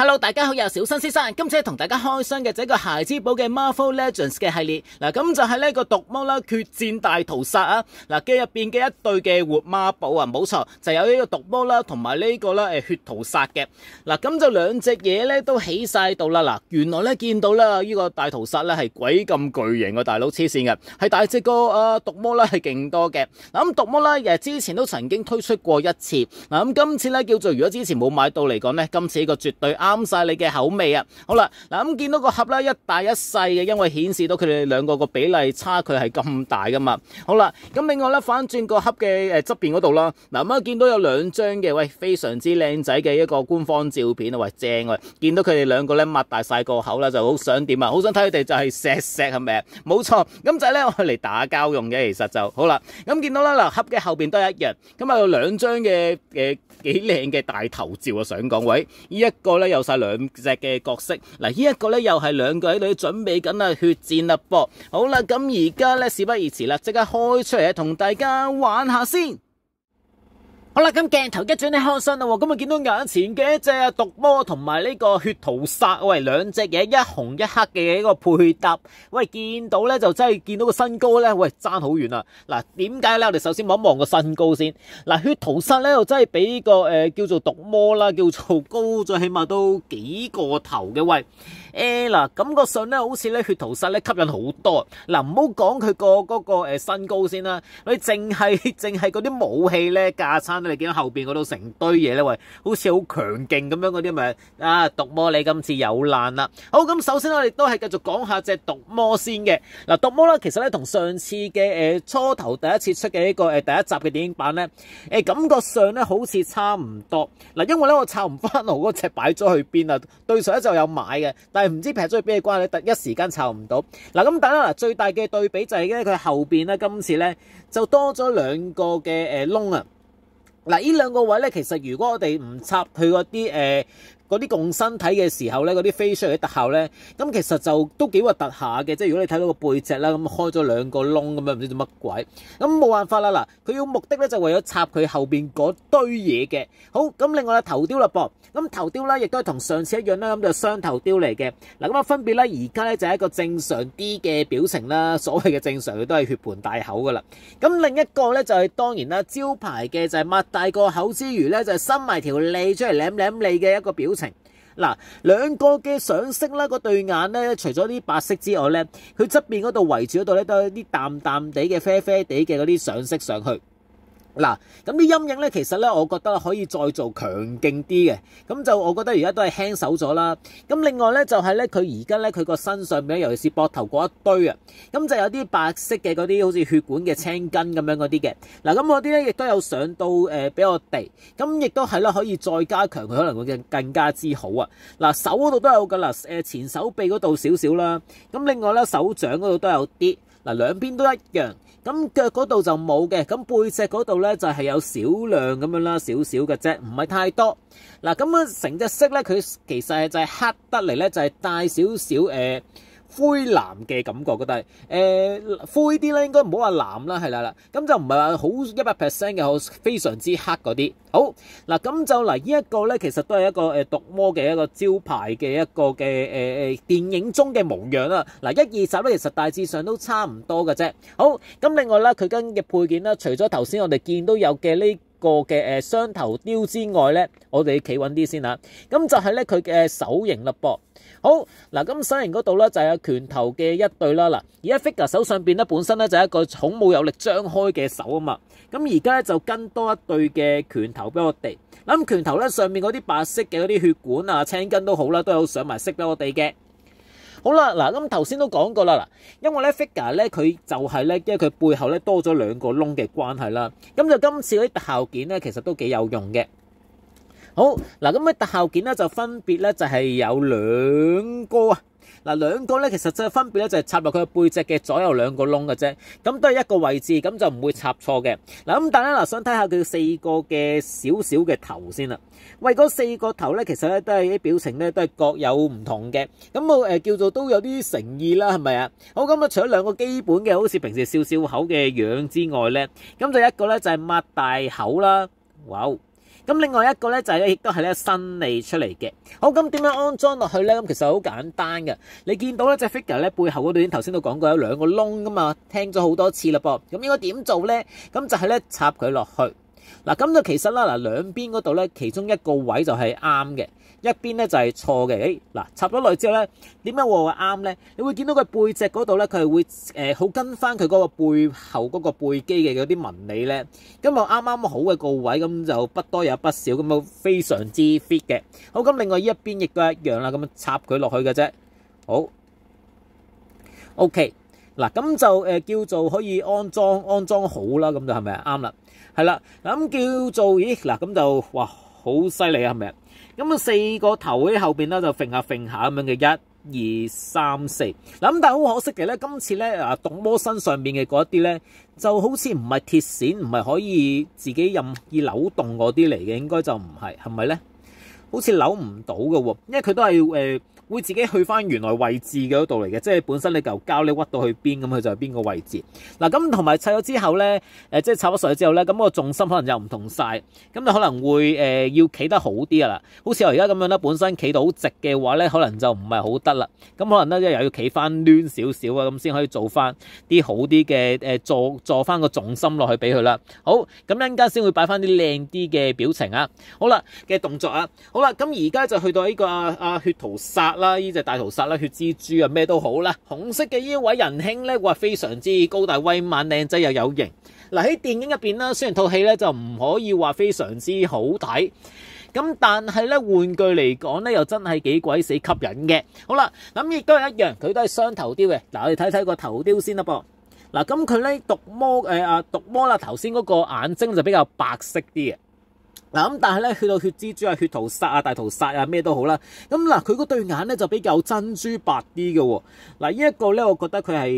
Hello，大家好，又小新先生，今次同大家开箱嘅这个孩之宝嘅 Marvel Legends 嘅系列，嗱咁就系呢个毒魔啦，决战大屠杀啊，嗱机入边嘅一对嘅活马宝啊，冇错就有一个毒魔啦，同埋呢个啦诶血屠杀嘅，嗱咁就两只嘢咧都起晒到啦，嗱原来咧见到啦呢个大屠杀咧系鬼咁巨型嘅大佬，黐线嘅，系大只个啊毒魔啦系劲多嘅，嗱咁毒魔啦之前都曾经推出过一次，嗱咁今次咧叫做如果之前冇买到嚟讲咧，今次呢个绝对啱。啱晒你嘅口味啊！好啦，嗱咁見到個盒咧，一大一細嘅，因為顯示到佢哋兩個個比例差距係咁大噶嘛。好啦，咁另外咧，反轉個盒嘅诶側邊嗰度啦，嗱咁啊見到有兩張嘅，喂，非常之靚仔嘅一個官方照片啊，喂正啊！見到佢哋兩個咧擘大晒個口啦，就好想點啊，好想睇佢哋就係石石系咪？冇錯，咁就系咧嚟打交用嘅，其實就好啦。咁見到啦，嗱，盒嘅後都得一样，咁啊有兩張嘅诶幾靚嘅大頭照啊，想講喂，呢一个咧又～有晒两只嘅角色，嗱呢一个咧又系两个喺度准备紧啊血战啦噃，好啦咁而家咧事不宜迟啦，即刻开出嚟同大家玩下先。好啦，咁镜头一转，你开身啦，咁啊见到眼前嘅一只毒魔同埋呢个血屠杀，喂，两只嘢一红一黑嘅一个配搭，喂，见到咧就真系见到个身高咧，喂，争好远啦。嗱，点解咧？我哋首先望一望个身高先。嗱，血屠杀咧就真系比个诶叫做毒魔啦，叫做高咗起码都几个头嘅喂。诶嗱，咁个上咧好似咧血图室咧吸引好多嗱，唔好讲佢个嗰个诶身高先啦，佢净系净系嗰啲武器咧架山咧，你见到后边嗰度成堆嘢咧，喂，好似好强劲咁样嗰啲咪啊毒魔，你今次有难啦。好咁，首先我哋都系继续讲下只毒魔先嘅嗱，毒魔咧其实咧同上次嘅诶初头第一次出嘅呢个诶第一集嘅电影版咧，诶感觉上咧好似差唔多嗱，因为咧我拆唔翻我嗰只摆咗去边啊，对上咧就有买嘅。但系唔知劈咗去边嘅瓜，你突一时间凑唔到。嗱，咁大家嗱，最大嘅對比就係咧，佢後邊咧，今次咧就多咗兩個嘅誒窿啊。嗱，呢兩個位咧，其實如果我哋唔插佢嗰啲誒。嗰啲共生體嘅時候咧，嗰啲飛出嚟嘅特效咧，咁其實就都幾核突下嘅。即係如果你睇到個背脊啦，咁開咗兩個窿咁樣，唔知做乜鬼。咁冇辦法啦，嗱，佢要目的咧就為咗插佢後面嗰堆嘢嘅。好，咁另外咧頭雕啦噃，咁頭雕咧亦都係同上次一樣啦，咁就雙頭雕嚟嘅。嗱，咁啊分別咧，而家咧就係一個正常啲嘅表情啦。所謂嘅正常，佢都係血盆大口噶啦。咁另一個咧就係當然啦，招牌嘅就係擘大個口之餘咧，就伸埋條脷出嚟舐舐脷嘅一個表。嗱，兩個嘅上色啦，個對眼咧，除咗啲白色之外咧，佢側邊嗰度圍住嗰度咧，都有啲淡淡地嘅啡啡地嘅嗰啲上色上去。嗱，咁啲陰影咧，其實咧，我覺得可以再做強勁啲嘅，咁就我覺得而家都係輕手咗啦。咁另外咧，就係咧，佢而家咧，佢個身上面，尤其是膊頭嗰一堆啊，咁就有啲白色嘅嗰啲好似血管嘅青筋咁樣嗰啲嘅。嗱，咁嗰啲咧亦都有上到誒俾我哋，咁亦都係啦，可以再加強，佢可能會更更加之好啊。嗱，手嗰度都有噶啦，誒前手臂嗰度少少啦，咁另外咧手掌嗰度都有啲。嗱，兩邊都一樣，咁腳嗰度就冇嘅，咁背脊嗰度咧就係有少量咁樣啦，少少嘅啫，唔係太多。嗱，咁啊成隻色咧，佢其實就係黑得嚟咧，就係帶少少誒。灰蓝嘅感觉，嗰得诶灰啲咧，应该唔好话蓝啦，系啦啦，咁就唔系话好一百 percent 嘅，好非常之黑嗰啲。好嗱，咁就嚟呢一个咧，其实都系一个诶毒魔嘅一个招牌嘅一个嘅诶诶电影中嘅模样啦。嗱，一二集咧，其实大致上都差唔多嘅啫。好，咁另外咧，佢跟嘅配件咧，除咗头先我哋见到有嘅呢。個嘅誒雙頭雕之外咧，我哋企穩啲先啦。咁就係咧佢嘅手型啦，噃好嗱。咁手型嗰度咧就有拳頭嘅一對啦。嗱，而家 figure 手上邊咧本身咧就係一個重冇有力張開嘅手啊嘛。咁而家咧就跟多一對嘅拳頭俾我哋。咁拳頭咧上面嗰啲白色嘅嗰啲血管啊、青筋都好啦，都有上埋色俾我哋嘅。好啦，嗱咁頭先都講過啦，嗱，因為咧 figure 咧佢就係咧，因為佢背後咧多咗兩個窿嘅關係啦，咁就今次嗰啲特效件咧其實都幾有用嘅。好，嗱咁咧特效件咧就分別咧就係有兩個啊。嗱，兩個咧，其實就係分別咧，就係插入佢背脊嘅左右兩個窿嘅啫，咁都係一個位置，咁就唔會插錯嘅。嗱，咁但係嗱，想睇下佢四個嘅小小嘅頭先啦。喂，嗰四個頭咧，其實咧都係啲表情咧，都係各有唔同嘅。咁我誒叫做都有啲誠意啦，係咪啊？好咁啊，除咗兩個基本嘅，好似平時笑笑口嘅樣之外咧，咁就一個咧就係擘大口啦。哇！咁另外一個咧就係咧，亦都係咧新嚟出嚟嘅。好咁點樣安裝落去咧？咁其實好簡單嘅。你見到咧只 figure 咧背後嗰段，頭先都講過有兩個窿噶嘛，聽咗好多次啦噃。咁應該點做咧？咁就係咧插佢落去。嗱，咁就其實啦，嗱兩邊嗰度咧，其中一個位就係啱嘅。一邊咧就係錯嘅，誒嗱插咗落去之後咧，點解會啱咧？你會見到佢背脊嗰度咧，佢係會誒好跟翻佢嗰個背後嗰個背肌嘅嗰啲紋理咧，咁啊啱啱好嘅個位，咁就不多也不少，咁啊非常之 fit 嘅。好咁，另外依一邊亦都一樣啦，咁插佢落去嘅啫。好，O K 嗱咁就誒叫做可以安裝安裝好啦，咁就係咪啊啱啦，係啦嗱咁叫做咦嗱咁就哇好犀利啊，係咪啊？咁啊，四個頭喺後面咧，就揈下揈下咁樣嘅一、二、三、四。嗱咁，但好可惜嘅咧，今次咧啊，獨魔身上面嘅嗰一啲咧，就好似唔係鐵線，唔係可以自己任意扭動嗰啲嚟嘅，應該就唔係，係咪咧？好似扭唔到嘅喎，因為佢都係誒。會自己去翻原來位置嘅嗰度嚟嘅，即係本身你嚿膠你屈到去邊，咁佢就係邊個位置。嗱咁同埋砌咗之後咧，誒即係插咗上去之後咧，咁個重心可能就唔同晒。咁你可能會誒要企得好啲啊啦。好似我而家咁樣咧，本身企到好直嘅話咧，可能就唔係好得啦。咁可能咧，又要企翻攣少少啊，咁先可以做翻啲好啲嘅誒坐坐翻個重心落去俾佢啦。好，咁而間先會擺翻啲靚啲嘅表情啊，好啦嘅動作啊，好啦，咁而家就去到呢個阿血圖殺。啦，呢只大屠杀啦，血蜘蛛啊，咩都好啦。红色嘅呢位仁兄咧，话非常之高大威猛，靓仔又有型。嗱，喺电影入边啦，虽然套戏咧就唔可以话非常之好睇，咁但系呢，玩具嚟讲呢，又真系几鬼死吸引嘅。好啦，咁亦都系一样，佢都系双头雕嘅。嗱，我哋睇睇个头雕先啦噃。嗱，咁佢呢，毒魔诶啊毒魔啦，头先嗰个眼睛就比较白色啲嘅。嗱咁，但係咧，去到血蜘蛛啊、血屠殺啊、大屠殺啊，咩都好啦。咁嗱，佢嗰對眼咧就比較珍珠白啲嘅喎。嗱，呢一個咧，我覺得佢係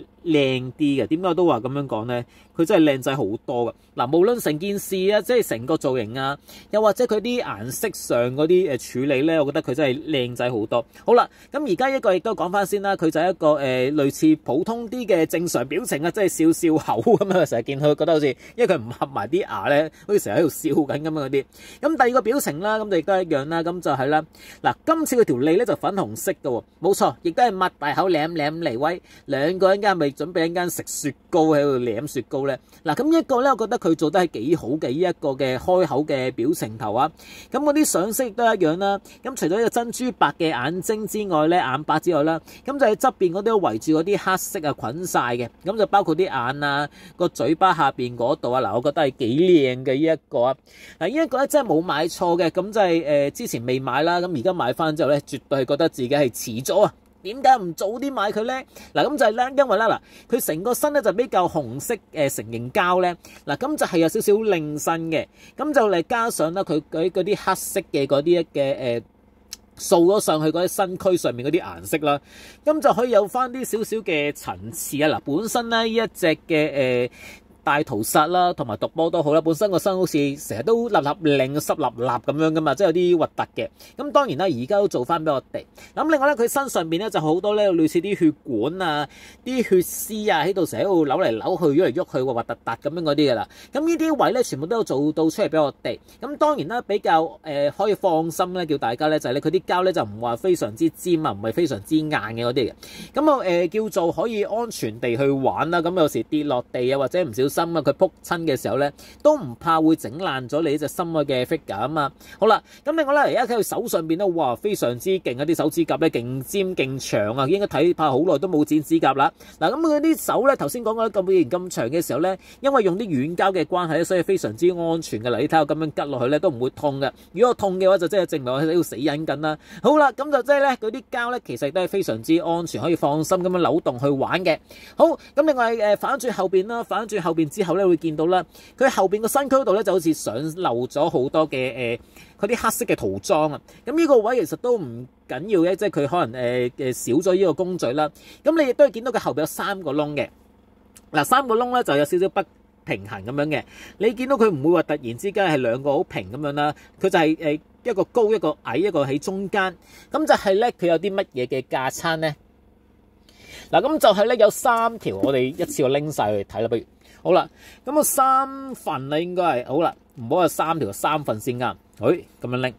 誒。靚啲嘅，點解都話咁樣講咧？佢真係靚仔好多㗎。嗱，無論成件事啊，即係成個造型啊，又或者佢啲顏色上嗰啲誒處理咧，我覺得佢真係靚仔好多。好啦，咁而家一個亦都講翻先啦，佢就係一個誒類似普通啲嘅正常表情啊，即係笑笑口咁啊，成日見佢覺得好似，因為佢唔合埋啲牙咧，好似成日喺度笑緊咁樣嗰啲。咁第二個表情啦，咁就亦都一樣啦，咁就係啦。嗱，今次佢條脷咧就粉紅色嘅喎，冇錯，亦都係擘大口舐舐嚟威，兩個人間咪～準備一間食雪糕喺度舐雪糕咧，嗱咁一個咧，我覺得佢做得係幾好嘅依一個嘅開口嘅表情頭啊，咁嗰啲上色都一樣啦。咁除咗個珍珠白嘅眼睛之外咧，眼白之外啦，咁就喺側邊嗰啲圍住嗰啲黑色啊，捆晒嘅，咁就包括啲眼啊，個嘴巴下邊嗰度啊，嗱，我覺得係幾靚嘅依一個啊。嗱依一個咧真係冇買錯嘅，咁就係誒之前未買啦，咁而家買翻之後咧，絕對係覺得自己係遲咗啊！點解唔早啲買佢咧？嗱咁就係咧，因為咧嗱，佢成個身咧就比較紅色誒，成形膠咧，嗱咁就係有少少令身嘅，咁就嚟加上咧佢嗰嗰啲黑色嘅嗰啲嘅誒掃咗上去嗰啲身軀上面嗰啲顏色啦，咁就可以有翻啲少少嘅層次啊！嗱，本身咧呢一隻嘅誒。大屠殺啦，同埋獨波都好啦。本身個身好似成日都立立零、濕立立咁樣噶嘛，即係有啲核突嘅。咁當然啦，而家都做翻俾我哋。咁另外咧，佢身上邊咧就好多咧，類似啲血管啊、啲血絲啊，喺度成喺度扭嚟扭去、喐嚟喐去，核突突咁樣嗰啲噶啦。咁呢啲位咧，全部都有做到出嚟俾我哋。咁當然啦，比較誒可以放心咧，叫大家咧就係咧，佢啲膠咧就唔話非常之尖啊，唔係非常之硬嘅嗰啲嘅。咁我誒叫做可以安全地去玩啦。咁有時跌落地啊，或者唔小心。心啊，佢撲親嘅時候咧，都唔怕會整爛咗你呢隻心嘅 figure 啊嘛。好啦，咁另外咧，而家睇佢手上邊咧，哇，非常之勁啊！啲手指甲咧，勁尖勁長啊，應該睇怕好耐都冇剪指甲啦。嗱，咁佢啲手咧，頭先講嗰咁圓咁長嘅時候咧，因為用啲軟膠嘅關係咧，所以非常之安全嘅。啦。你睇下咁樣拮落去咧，都唔會痛嘅。如果痛嘅話，就真係證明我係要死忍緊啦。好啦，咁就即係咧，嗰啲膠咧，其實都係非常之安全，可以放心咁樣扭動去玩嘅。好，咁另外誒，反轉後邊啦，反轉後邊。之後咧，會見到啦。佢後面個身區度咧，就好似上漏咗好多嘅誒嗰啲黑色嘅塗裝啊。咁呢個位其實都唔緊要嘅，即係佢可能誒誒少咗呢個工序啦。咁你亦都係見到佢後面有三個窿嘅嗱，三個窿咧就有少少不平衡咁樣嘅。你見到佢唔會話突然之間係兩個好平咁樣啦，佢就係誒一個高一個矮一個喺中間咁就係咧。佢有啲乜嘢嘅架撐咧嗱？咁就係咧有三條，我哋一次過拎晒去睇啦，不如。好啦，咁啊三份啦，应该系好啦，唔好系三条三份先啱。诶，咁样拎，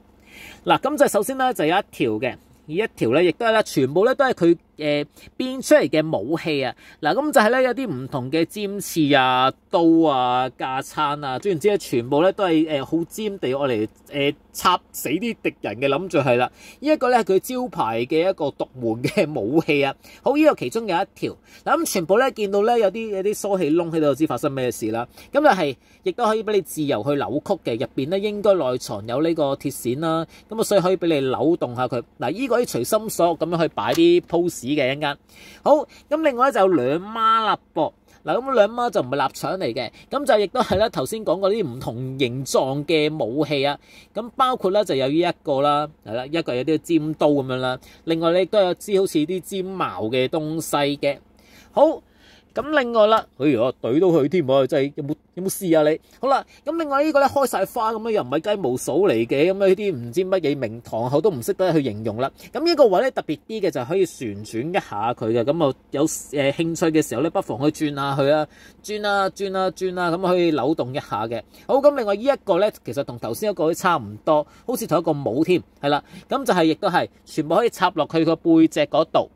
嗱，咁就首先咧就有一条嘅，一条咧亦都系咧，全部咧都系佢。誒變出嚟嘅武器啊，嗱咁就係咧有啲唔同嘅尖刺啊、刀啊、架撐啊，總言之咧全部咧都係誒好尖地，愛嚟誒插死啲敵人嘅諗住係啦。呢一個咧佢招牌嘅一個獨門嘅武器啊。好，呢個其中有一條，嗱咁全部咧見到咧有啲 有啲疏氣窿喺度，就知發生咩事啦。咁就係亦都可以俾你自由去扭曲嘅入邊咧，應該內藏有呢個鐵線啦。咁啊，所以可以俾你扭動下佢。嗱，依個可以隨心所欲咁樣去擺啲 pose。嘅一間，好咁另外咧就兩孖啦噃，嗱咁兩孖就唔係臘腸嚟嘅，咁就亦都係咧頭先講過啲唔同形狀嘅武器啊，咁包括咧就有呢一個啦，係啦，一個有啲尖刀咁樣啦，另外咧亦都有支好似啲尖矛嘅東西嘅，好。咁另外啦，哎呀，怼到佢添喎，真係有冇有冇試啊？你好啦，咁另外呢個咧開晒花咁樣，又唔係雞毛掃嚟嘅，咁呢啲唔知乜嘢名堂，后都唔識得去形容啦。咁呢個位咧特別啲嘅，就可以旋轉一下佢嘅，咁啊有诶興趣嘅時候咧，不妨去轉下佢啊，轉啊轉啊轉啊，咁可以扭動一下嘅。好，咁另外呢一個咧，其實同頭先一個都差唔多，好似同一個帽添，係啦，咁就係亦都係全部可以插落佢個背脊嗰度。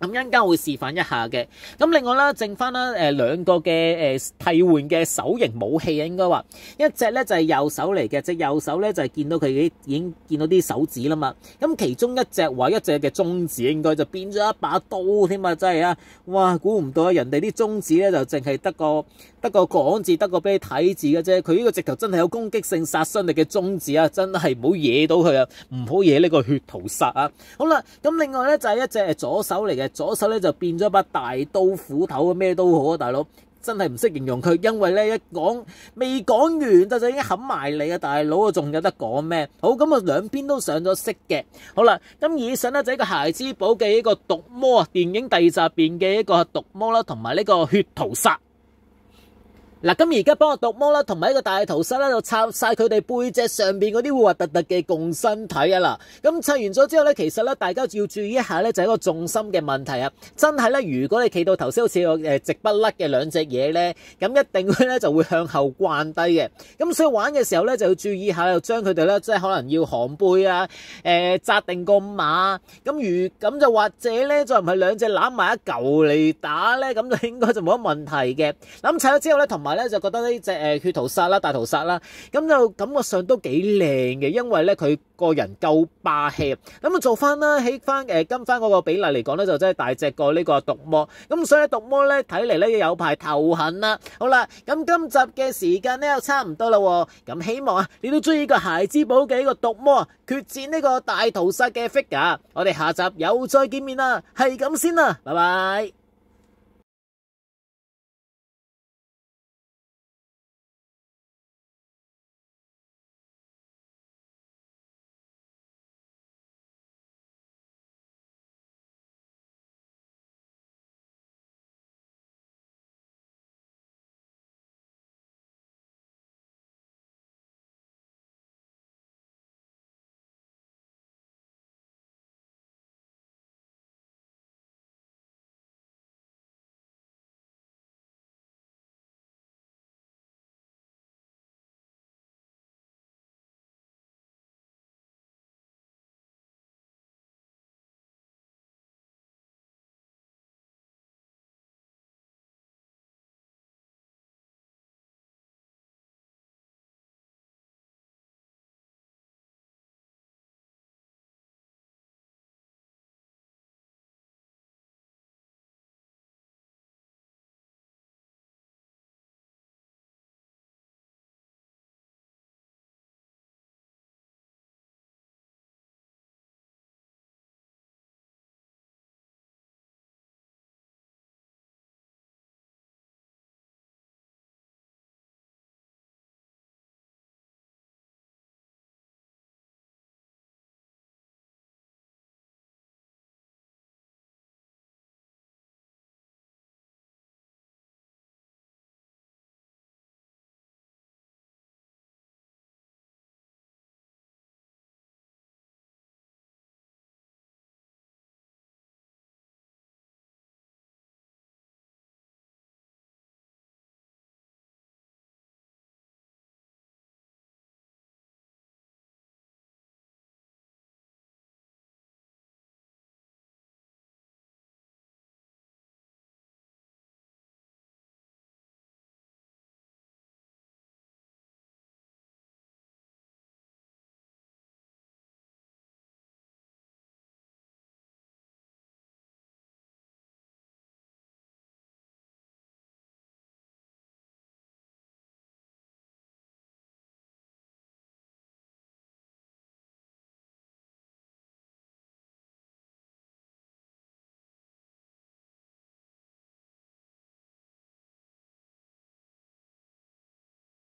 咁一間會示範一下嘅。咁另外啦，剩翻啦誒兩個嘅誒替換嘅手型武器應該話，一隻咧就係右手嚟嘅，隻右手咧就係見到佢已經見到啲手指啦嘛。咁其中一隻話一隻嘅中指應該就變咗一把刀添嘛，真係啊！哇，估唔到啊，人哋啲中指咧就淨係得個得個講字得個俾睇字嘅啫。佢呢個直頭真係有攻擊性殺傷力嘅中指啊，真係唔好惹到佢啊，唔好惹呢個血屠殺啊！好啦，咁另外咧就係一隻左手嚟嘅。左手咧就变咗把大刀斧头啊，咩都好啊，大佬，真系唔识形容佢，因为咧一讲未讲完就就已经冚埋你啊，大佬啊，仲有得讲咩？好咁啊，两边都上咗色嘅，好啦，咁以上咧就系《个孩之宝》嘅一个毒魔啊，电影第二集边嘅一个毒魔啦，同埋呢个血屠杀。嗱，咁而家幫我讀魔啦，同埋一個大逃蝨啦，就插晒佢哋背脊上边嗰啲核突突嘅共生體啊啦！咁砌完咗之後咧，其實咧大家要注意一下咧，就係一個重心嘅問題啊，真係咧，如果你企到頭先好似個直不甩嘅兩隻嘢咧，咁一定咧就會向後慣低嘅，咁所以玩嘅時候咧就要注意下，又將佢哋咧即係可能要航背啊，誒扎定個马。咁如咁就或者咧再唔係兩隻攬埋一嚿嚟打咧，咁就應該就冇乜問題嘅。咁砌咗之後咧，同埋。咧就覺得呢只誒血屠殺啦、大屠殺啦，咁就感覺上都幾靚嘅，因為咧佢個人夠霸氣。咁啊做翻啦，起翻誒今翻嗰個比例嚟講咧，就真係大隻過呢個毒魔。咁所以毒魔咧睇嚟咧有排頭痕啦。好啦，咁今集嘅時間咧又差唔多啦。咁希望啊你都中意個孩之寶嘅呢個毒魔決戰呢個大屠殺嘅 figure。我哋下集又再見面啦，係咁先啦，拜拜。